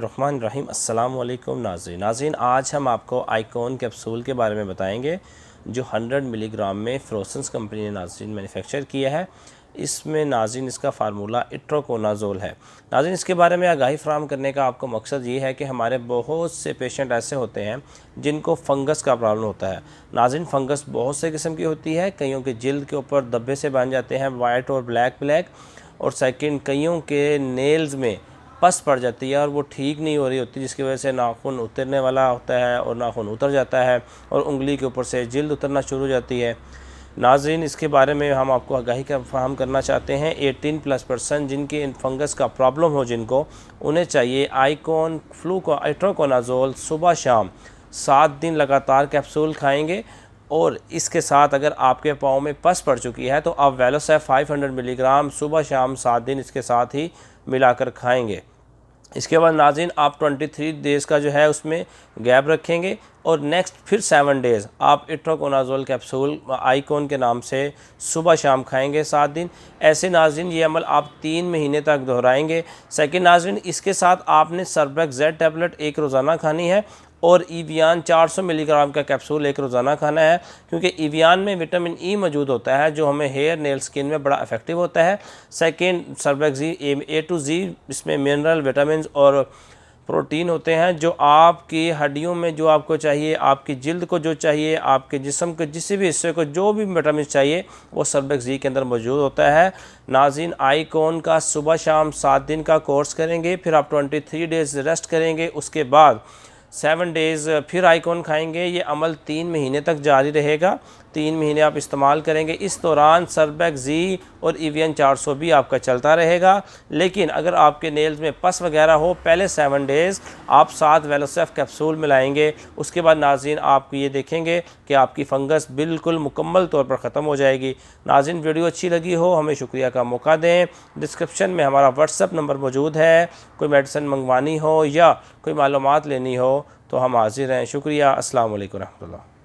रहमान रहीम अस्सलाम वालेकुम नाजी नाजीन आज हम आपको आइकॉन कैप्सूल के बारे में बताएंगे जो 100 मिलीग्राम में फ्रोसन्स कंपनी ने नाजीन मैन्युफैक्चर किया है इसमें नाजिन इसका फार्मूला इट्रोकोनाजोल है नाजिन इसके बारे में आगाही फ्राहम करने का आपको मकसद ये है कि हमारे बहुत से पेशेंट ऐसे होते हैं जिनको फंगस का प्रॉब्लम होता है नाजिन फंगस बहुत से किस्म की होती है कईयों के जल्द के ऊपर धब्बे से बन जाते हैं वाइट और ब्लैक ब्लैक और सेकेंड कईयों के नेल्स में पस पड़ जाती है और वो ठीक नहीं हो रही होती जिसकी वजह से नाखून उतरने वाला होता है और नाखून उतर जाता है और उंगली के ऊपर से जल्द उतरना शुरू हो जाती है नाजरीन इसके बारे में हम आपको आगाही का फ्राहम करना चाहते हैं 18 प्लस पर्सन जिनके इन फंगस का प्रॉब्लम हो जिनको उन्हें चाहिए आइकॉन फ्लू को एट्रोकोनाजोल सुबह शाम सात दिन लगातार कैप्सूल खाएंगे और इसके साथ अगर आपके पाँव में पस पड़ चुकी है तो आप वेलोसैफ 500 मिलीग्राम सुबह शाम सात दिन इसके साथ ही मिलाकर खाएंगे इसके बाद नाजिन आप 23 डेज़ का जो है उसमें गैप रखेंगे और नेक्स्ट फिर सेवन डेज़ आप इट्रोकोनाजोल कैप्सूल आईकोन के नाम से सुबह शाम खाएंगे सात दिन ऐसे नाजिन ये अमल आप तीन महीने तक दोहराएंगे सेकंड नाजिन इसके साथ आपने सरब्रक जेड टैबलेट एक रोज़ाना खानी है और ईवियान 400 मिलीग्राम का कैप्सूल एक रोज़ाना खाना है क्योंकि ईवियान में विटामिन ई e मौजूद होता है जो हमें हेयर नेल स्किन में बड़ा इफेक्टिव होता है सेकेंड सर्बेक्जी ए टू जी इसमें मिनरल विटामिन और प्रोटीन होते हैं जो आपकी हड्डियों में जो आपको चाहिए आपकी जिल्द को जो चाहिए आपके जिसम के जिस भी हिस्से को जो भी विटामिन चाहिए वो सर्बेक्स जी के अंदर मौजूद होता है नाजिन आईकोन का सुबह शाम सात दिन का कोर्स करेंगे फिर आप ट्वेंटी थ्री डेज़ रेस्ट करेंगे उसके बाद सेवन डेज़ फिर आइकॉन खाएंगे ये अमल तीन महीने तक जारी रहेगा तीन महीने आप इस्तेमाल करेंगे इस दौरान सरबैक जी और ईवीएन 400 भी आपका चलता रहेगा लेकिन अगर आपके नेल्स में पस वगैरह हो पहले सेवन डेज़ आप सात वेलोसेफ कैप्सूल मिलाएंगे उसके बाद नाजिन आप ये देखेंगे कि आपकी फंगस बिल्कुल मुकम्मल तौर पर ख़त्म हो जाएगी नाजिन वीडियो अच्छी लगी हो हमें शुक्रिया का मौका दें डिस्क्रिप्शन में हमारा व्हाट्सअप नंबर मौजूद है कोई मेडिसन मंगवानी हो या कोई मालूम लेनी हो तो हम हाजिर हैं शुक्रिया असल वरह